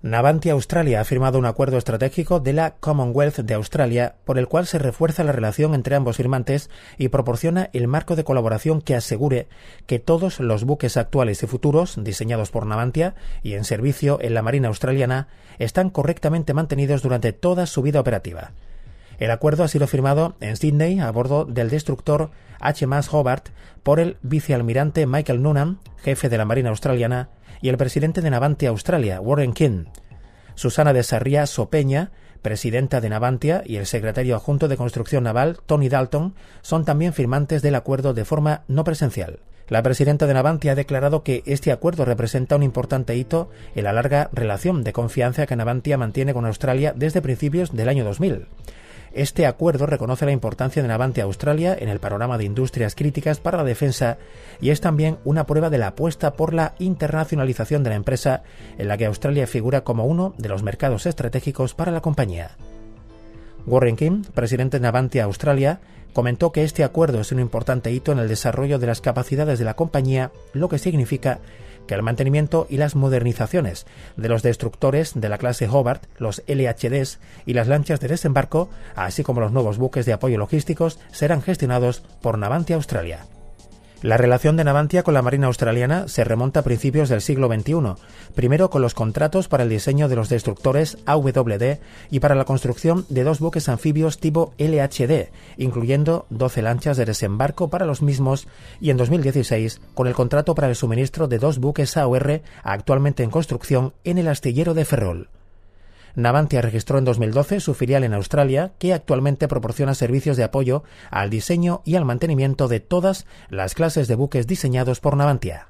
Navantia Australia ha firmado un acuerdo estratégico de la Commonwealth de Australia por el cual se refuerza la relación entre ambos firmantes y proporciona el marco de colaboración que asegure que todos los buques actuales y futuros diseñados por Navantia y en servicio en la Marina Australiana están correctamente mantenidos durante toda su vida operativa. El acuerdo ha sido firmado en Sydney a bordo del destructor HMAS Hobart por el vicealmirante Michael Noonan, jefe de la Marina Australiana, y el presidente de Navantia Australia, Warren King. Susana de Sarria Sopeña, presidenta de Navantia, y el secretario adjunto de Construcción Naval, Tony Dalton, son también firmantes del acuerdo de forma no presencial. La presidenta de Navantia ha declarado que este acuerdo representa un importante hito en la larga relación de confianza que Navantia mantiene con Australia desde principios del año 2000. Este acuerdo reconoce la importancia de Navante Australia en el panorama de industrias críticas para la defensa y es también una prueba de la apuesta por la internacionalización de la empresa en la que Australia figura como uno de los mercados estratégicos para la compañía. Warren Kim, presidente de Navantia Australia, comentó que este acuerdo es un importante hito en el desarrollo de las capacidades de la compañía, lo que significa que el mantenimiento y las modernizaciones de los destructores de la clase Hobart, los LHDs y las lanchas de desembarco, así como los nuevos buques de apoyo logísticos, serán gestionados por Navantia Australia. La relación de Navantia con la Marina Australiana se remonta a principios del siglo XXI, primero con los contratos para el diseño de los destructores AWD y para la construcción de dos buques anfibios tipo LHD, incluyendo 12 lanchas de desembarco para los mismos, y en 2016 con el contrato para el suministro de dos buques AOR actualmente en construcción en el astillero de Ferrol. Navantia registró en 2012 su filial en Australia, que actualmente proporciona servicios de apoyo al diseño y al mantenimiento de todas las clases de buques diseñados por Navantia.